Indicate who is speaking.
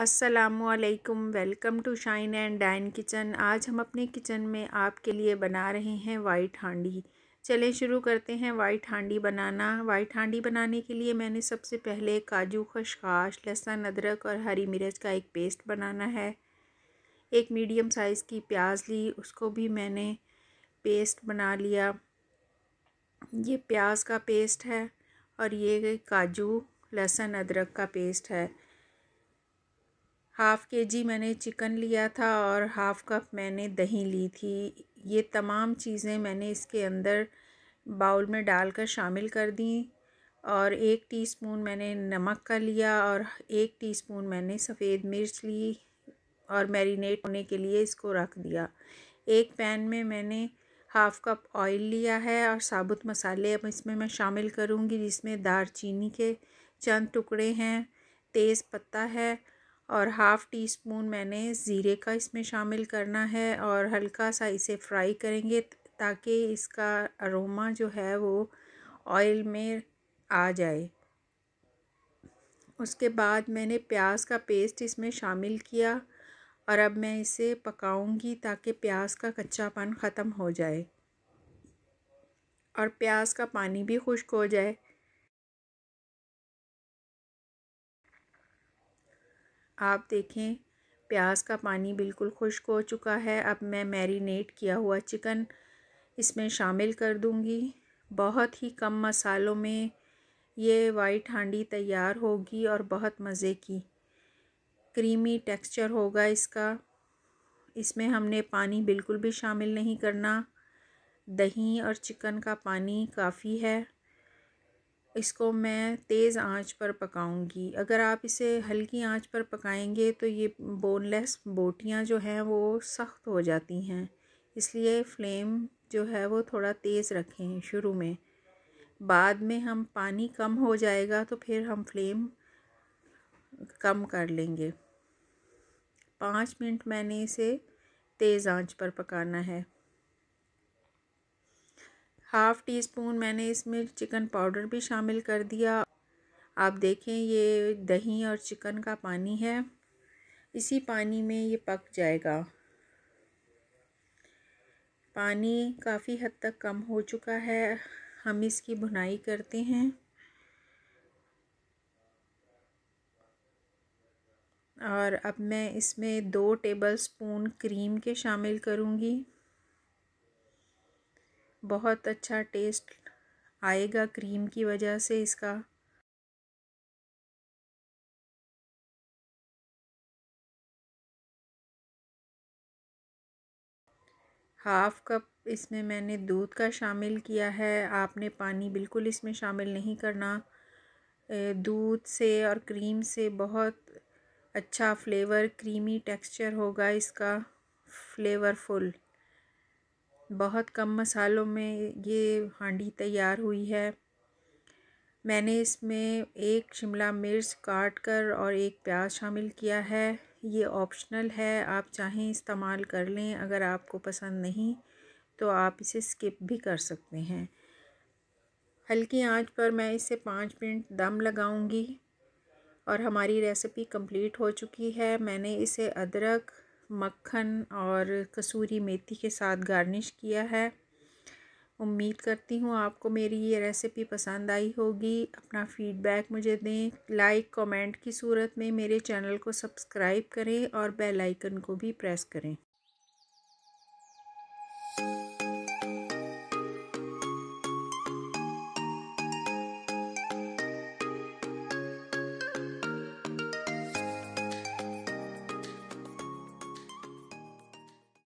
Speaker 1: असलकम welcome to Shine and Dine Kitchen आज हम अपने किचन में आपके लिए बना रहे हैं वाइट हांडी चलें शुरू करते हैं वाइट हांडी बनाना वाइट हांडी बनाने के लिए मैंने सबसे पहले काजू खशखाश लहसुन अदरक और हरी मिर्च का एक पेस्ट बनाना है एक मीडियम साइज़ की प्याज ली उसको भी मैंने पेस्ट बना लिया ये प्याज का पेस्ट है और ये काजू लहसुन अदरक का पेस्ट है हाफ़ के जी मैंने चिकन लिया था और हाफ़ कप मैंने दही ली थी ये तमाम चीज़ें मैंने इसके अंदर बाउल में डालकर शामिल कर दी और एक टीस्पून मैंने नमक का लिया और एक टीस्पून मैंने सफ़ेद मिर्च ली और मैरिनेट होने के लिए इसको रख दिया एक पैन में मैंने हाफ़ कप ऑयल लिया है और साबुत मसाले अब इसमें मैं शामिल करूँगी जिसमें दार के चंद टुकड़े हैं तेज़ पत्ता है और हाफ़ टी स्पून मैंने ज़ीरे का इसमें शामिल करना है और हल्का सा इसे फ्राई करेंगे ताकि इसका अरोमा जो है वो ऑयल में आ जाए उसके बाद मैंने प्याज का पेस्ट इसमें शामिल किया और अब मैं इसे पकाऊंगी ताकि प्याज का कच्चापन ख़त्म हो जाए और प्याज का पानी भी खुश्क हो जाए आप देखें प्याज का पानी बिल्कुल खुश्क हो चुका है अब मैं मैरिनेट किया हुआ चिकन इसमें शामिल कर दूंगी बहुत ही कम मसालों में ये वाइट हांडी तैयार होगी और बहुत मज़े की क्रीमी टेक्सचर होगा इसका इसमें हमने पानी बिल्कुल भी शामिल नहीं करना दही और चिकन का पानी काफ़ी है इसको मैं तेज़ आंच पर पकाऊंगी अगर आप इसे हल्की आंच पर पकाएंगे तो ये बोनलेस बोटियां जो हैं वो सख्त हो जाती हैं इसलिए फ्लेम जो है वो थोड़ा तेज़ रखें शुरू में बाद में हम पानी कम हो जाएगा तो फिर हम फ्लेम कम कर लेंगे पाँच मिनट मैंने इसे तेज़ आंच पर पकाना है हाफ़ टी स्पून मैंने इसमें चिकन पाउडर भी शामिल कर दिया आप देखें ये दही और चिकन का पानी है इसी पानी में ये पक जाएगा पानी काफ़ी हद तक कम हो चुका है हम इसकी भुनाई करते हैं और अब मैं इसमें दो टेबल स्पून क्रीम के शामिल करूँगी बहुत अच्छा टेस्ट आएगा क्रीम की वजह से इसका हाफ़ कप इसमें मैंने दूध का शामिल किया है आपने पानी बिल्कुल इसमें शामिल नहीं करना दूध से और क्रीम से बहुत अच्छा फ्लेवर क्रीमी टेक्सचर होगा इसका फ्लेवरफुल बहुत कम मसालों में ये हांडी तैयार हुई है मैंने इसमें एक शिमला मिर्च काट कर और एक प्याज शामिल किया है ये ऑप्शनल है आप चाहें इस्तेमाल कर लें अगर आपको पसंद नहीं तो आप इसे स्किप भी कर सकते हैं हल्की आंच पर मैं इसे पाँच मिनट दम लगाऊंगी और हमारी रेसिपी कंप्लीट हो चुकी है मैंने इसे अदरक मक्खन और कसूरी मेथी के साथ गार्निश किया है उम्मीद करती हूँ आपको मेरी ये रेसिपी पसंद आई होगी अपना फ़ीडबैक मुझे दें लाइक कमेंट की सूरत में मेरे चैनल को सब्सक्राइब करें और बेल आइकन को भी प्रेस करें